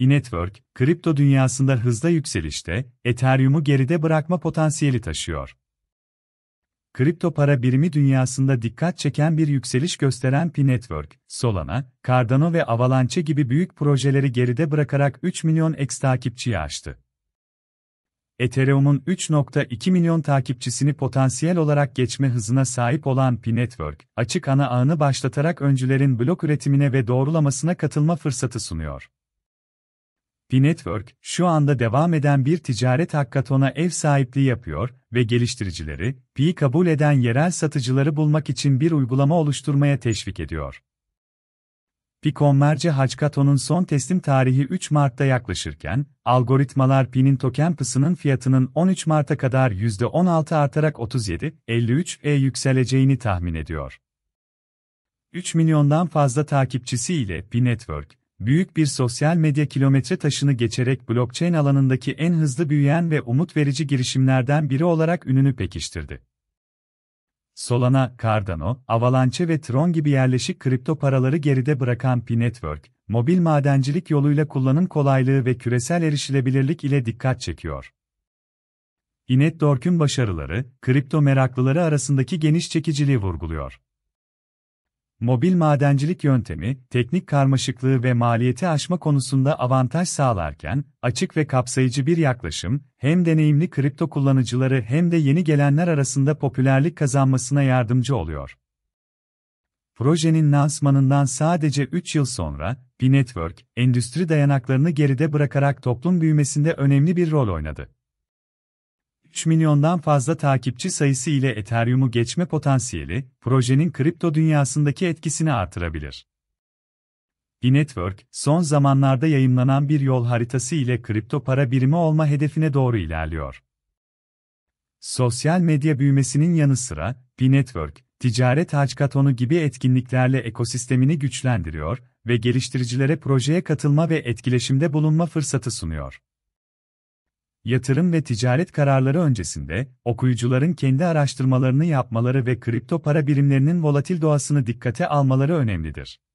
E-Network, kripto dünyasında hızla yükselişte, Ethereum'u geride bırakma potansiyeli taşıyor. Kripto para birimi dünyasında dikkat çeken bir yükseliş gösteren P-Network, Solana, Cardano ve Avalanche gibi büyük projeleri geride bırakarak 3 milyon ex takipçiyi aştı. Ethereum'un 3.2 milyon takipçisini potansiyel olarak geçme hızına sahip olan P-Network, açık ana ağını başlatarak öncülerin blok üretimine ve doğrulamasına katılma fırsatı sunuyor. Network şu anda devam eden bir ticaret hakkatona ev sahipliği yapıyor ve geliştiricileri, pi kabul eden yerel satıcıları bulmak için bir uygulama oluşturmaya teşvik ediyor. Commerce Hackathon'un son teslim tarihi 3 Mart'ta yaklaşırken, algoritmalar Pi'nin token pısının fiyatının 13 Mart'a kadar %16 artarak 37.53'e yükseleceğini tahmin ediyor. 3 milyondan fazla takipçisi ile Pi Network, büyük bir sosyal medya kilometre taşını geçerek blockchain alanındaki en hızlı büyüyen ve umut verici girişimlerden biri olarak ününü pekiştirdi. Solana, Cardano, Avalanche ve Tron gibi yerleşik kripto paraları geride bırakan P-Network, mobil madencilik yoluyla kullanım kolaylığı ve küresel erişilebilirlik ile dikkat çekiyor. Inet Inetdork'un başarıları, kripto meraklıları arasındaki geniş çekiciliği vurguluyor mobil madencilik yöntemi, teknik karmaşıklığı ve maliyeti aşma konusunda avantaj sağlarken, açık ve kapsayıcı bir yaklaşım, hem deneyimli kripto kullanıcıları hem de yeni gelenler arasında popülerlik kazanmasına yardımcı oluyor. Projenin lansmanından sadece 3 yıl sonra, bir network, endüstri dayanaklarını geride bırakarak toplum büyümesinde önemli bir rol oynadı. 3 milyondan fazla takipçi sayısı ile Ethereum'u geçme potansiyeli, projenin kripto dünyasındaki etkisini artırabilir. E-Network, son zamanlarda yayınlanan bir yol haritası ile kripto para birimi olma hedefine doğru ilerliyor. Sosyal medya büyümesinin yanı sıra, B-Network, ticaret hackathonu gibi etkinliklerle ekosistemini güçlendiriyor ve geliştiricilere projeye katılma ve etkileşimde bulunma fırsatı sunuyor yatırım ve ticaret kararları öncesinde, okuyucuların kendi araştırmalarını yapmaları ve kripto para birimlerinin volatil doğasını dikkate almaları önemlidir.